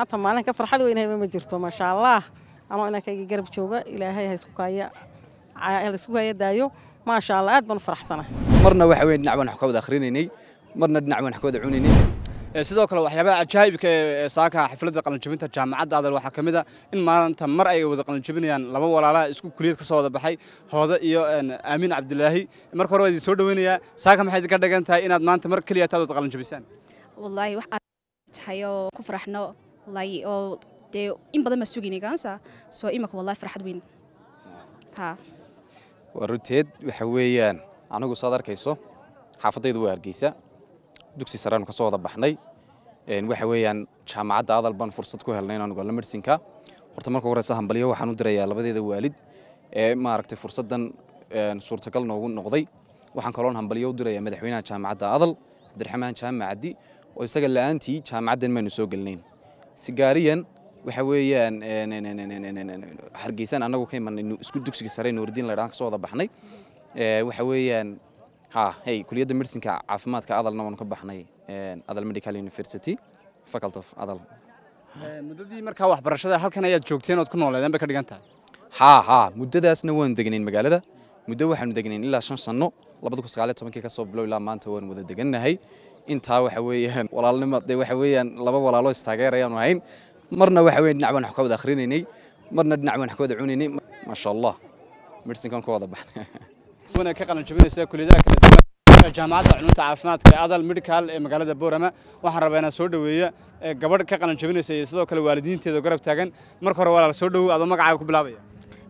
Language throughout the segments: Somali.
maanta maalinka farxad weynhaba ma jirto maashaa allah anoo inankayga garab jooga ilaahay haisku hayadaayo maasha allah aad baan u marna waxa weyn dhinac baan wax ka wada akhrinaynay marna dhinac baan wax ka wada cunaynay e, sidoo kale waxyaabaha ajaa'ibka ee saaka xafladda qalinjabinta jaamacadda waxaa ka mid a in maanta mar ay wada qalinjabinayaan laba walaalaha isku kuliyad ka soo wada baxay hoode iyo aamin cabdilaahi marka hore waa idin soo dhoweynayaa saaka maxay idinka dhigan tahay inaad maanta mar keliya wada qalinjabisaan wallaahi waxaan tahay ku faraxno oo dee in badan baa sugayna gaansa soo imanka wallahi farxad weyn ha waa runteed waxa weeyaan anigu saad arkayso xaafadaydu waa hargeysa dugsi sareanu ka soo wada baxnay waxa weeyaan jaamacadda adal baan fursad ku helnay inaan ogaano medsinka horta marka horeysa hambalyo waxaan u dirayaa labadeeda waalid ee maaragtay fursaddan suurtagal noogu noqday waxaan kaloon hambalyo u dirayaa madaxweynaha jaamacadda adal cabdiraxmaan jaamacaddi oo isaga la'aantii jaamacaddan maanu soo gelinayn sigaariyan waxa weeyaan hargeysan annagu ka imanay isku dugsiga sare nuurdiin laydhaan ka soo wada baxnay eh, waxa weeyaan ha hey kuliyadda medicineka caafimaadka adalna waanu ka baxnay adal medical university faculty of adal eh, muddadii markaa waxbarashada halkan ayaad joogteen ood ku nooleedeen bay ka dhigan tahay ha ha muddadaasna waanu degnayn magaalada muddo waxaanu degnayn ilaa shan sanno labada kun sagaaliyo tobankii ka bilow ilaa maanta waanu wada degannahay intaa waxa weeyaan walaalnimo dee waxa weeyaan laba walaalo istaageerayaanu hayn marna waxa weeyaan dhinac baan wax ka wada akhrinaynay marna dhinac baan wax ka wada cunaynay maasha allah medhsinkan ku wada baxnay jaamacadda culuumta caafimaadka ee adal midhkaal ee magaalada boorama waxaan rabaa inaan soo dhoweeya gabadh ka qalan jabinaysa iyo sidoo kale waalidiinteeda garab taagan marka hore walaal soo dhowow adoo magacaaga ku bilaabaya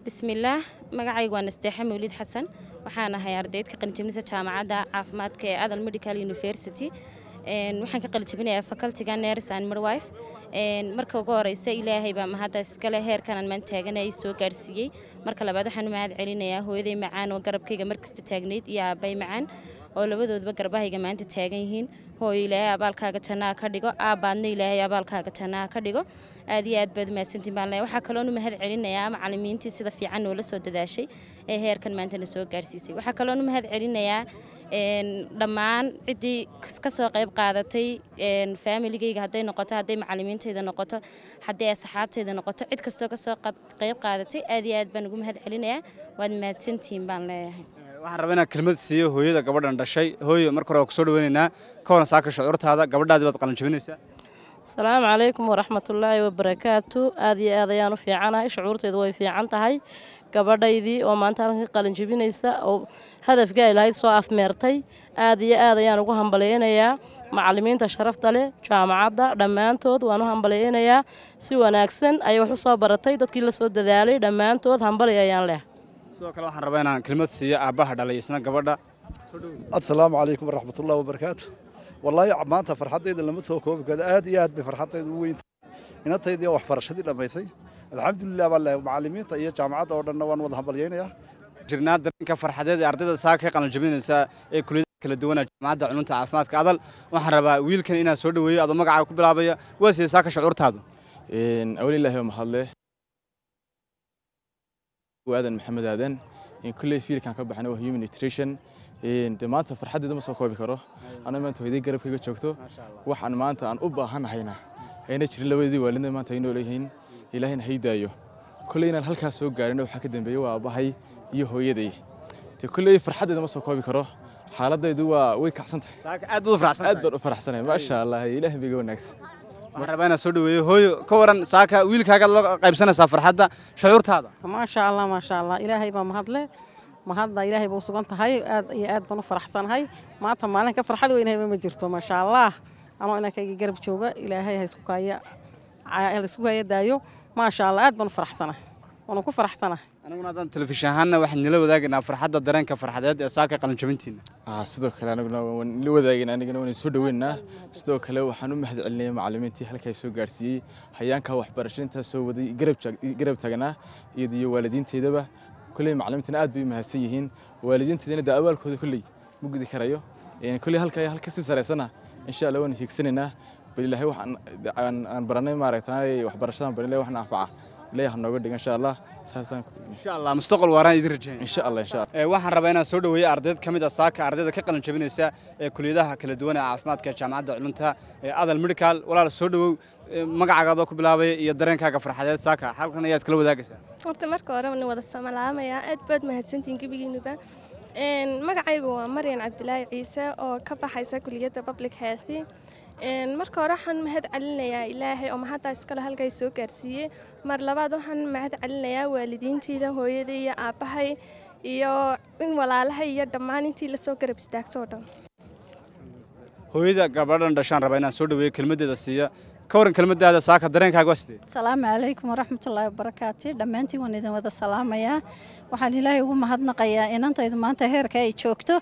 bismillaah magacaygu waa nasteexe mawlid xasan waxaan ahay ardayd ka qalinjabinisa jaamacadda caafimaadka ee adal medical university waxaan ka qalinjabinayaa facultiga ners and mirwife marka ugu horeysa ilaahay baa mahadda iskale heerkanaan maan taaganay soo gaadhsiiyey marka labaad waxaan mahad celinayaa hooyaday macaan oo garabkayga markasta taagnayd iyo aabay macaan oo labadoodba garbahayga maanta taagan yihiin hooyo ilaahay abaalkaaga jannaha ka dhigo aabbaadna ilaahay abaalkaaga jannaha ka dhigo aad iyo aad baad mahadsantiin baan leeyahay waxaa kaloonu mahad celinayaa macallimiintii sida fiican noola soo dadaashay ee heerkan maanta soo gaarsiisay waxaa kaloonu mahad celinayaa dhammaan ciddii ka qayb qaadatay faamiligayga hadday noqoto hadday macallimiintayda noqoto hadday asxaabtayda noqoto cid kastoo ka qayb qaadatay aad iyo aad baan ugu mahad celinayaa waad mahadsantihiin baan leeyahay waxaan rabaa inaan kelmad siiyo hooyada gabadhan dhashay hooyo marka hore waa kusoo dhaweynaynaa ka horan saaka shucuurtaada gabadhaadi baad qalanjabinaysaa asalaamu calaykum waraxmatullaahi wabarakaatu aad iyo aad ayaan u fiicanahay shucuurteedu way fiican tahay gabadhaydii oo maanta halkan ka oo hadafkii ay soo afmeertay aad iyo aad ayaan ugu hambalaynayaa macalimiinta sharafta leh jaamacadda dhammaantood waan u hambalaynayaa si wanaagsan ayay wax u soo baratay dadkii la soo dadaalay dhammaantood hambalay ayaan leh السلام عليكم ورحمة الله وبركاته والله عمان تفرحت إذا لم تسوقوا بقد آد ياد بفرحت إذا وين إن تيد يا وحفر شدي لما يثي الحمد لله والله معلمين طيب جامعات أوردنا وان وضح بالجينة يا جرنا درنك فرحت إذا أردت الساق حق أنا جبين إنسا أي كل كل دوانا جامعات علمت عارف ما تكادل وحربا ويل كان إنا سود ويا أضمك على كبر أبيا وزي ساق شعور تادو إن أولي الله يوم حله aadan maxamed aadan kolley fiilkan ka baxnay oo human nutrition de maanta farxadeeda ma soo koobi karo anaa maanta hoyday garabkayga joogto waxaan maanta aan u baahanahayna ayna jirin labadii waalidna maanta ay nool yihiin ilaahayna hay daayo kolley inaan halkaas soo gaarin waxaa ka dambeeyey waa aabbahay iyo hooyaday de kolley farxadeeda ma soo koobi karo xaaladaydu waa way kacsantahay aad baan u faraxsanahay maasha allah ilaahay biga wanaagsan waxaan rabaa inaan soo dhaweeyo hooyo ka waran saaka wiilkaaga loo qaybsanaysaa farxadda shucuurtaada maasha allah maasha allah ilaahay baa mahadle mahadda ilaahay baa u sugan tahay aad iyo aad baan u faraxsanahay maanta maalinka farxad weynahayba ma jirto maasha allah anoo inankayga garab jooga ilaahay ha isku kaaya ha isku kaaya daayo maasha allah aad baan u faraxsanahay waana ku faraxsanahay aniguna haddaan telefishin ahaanna waxaan nila waadaagaynaa farxadda dareenka farxadeed ee saaka qalinjabintiina sidoo kale aniguna waan nila wadaagayna anigana waan soo dhaweynaa sidoo kale waxaan u mahad celinayay macallimiintii halkaay soo gaarsiiyey hayaanka waxbarasho intaa soo waday garab taagnaa iyada iyo waalidiinteydaba kolley macallimiintana aad bay u mahadsan yihiin waalidiinteydana de abaalkooda kolley ma gudi karayo kolley halkaa halka si saraysana insha allah waan hiigsanaynaa bal ilaahay waxaan aan baranay maaragtay waxbarashadan bal ilaahay waxaan anfacaa ilaahay ha nooga dhigo insha allah saasaan insha allah mustaqbal waaraan idin rajayn insha allah insha allah eh, waxaan rabaa inaan soo dhaweeyo ardayd kamid ah saaka ardayda ka qalin jabinaysa ee eh, kuliyadaha kala duwan ee caafimaadka jaamacadda culunta ee eh, adal medical walaal soo dhawow magacaaga oo ku bilaabay iyo dareenkaaga farxadeed saaka halkan ayaad kala wadaagaysaa horta marka hore waan wada samalaamaya aad baad mahadsantihiin gebigiinuba magacaygu waa maryan cabdilaahi ciise oo ka baxaysa kuliyadda public health marka hore waxaan mahad celinayaa ilaahay oo maxaddaa iskale halkay soo gaarsiiyey mar labaad waxaan mahad celinayaa waalidiintayda hooyaday iyo aabbahay iyo in walaalahay iyo dhammaan intii lasoo garab istaagto oo dhan hooyada gabadhan dhashaan rabaa inaan soo dhaweeyo kelmaddeeda siiya ka waran kelmaddaada saaka dareenkaaga waa sidee asalaamu calaykum waraxmatullaahi wabarakaati dhammaantiin waan idin wada salaamayaa waxaan ilaahay ugu mahadnaqayaa inantaydu maanta heerka ay joogto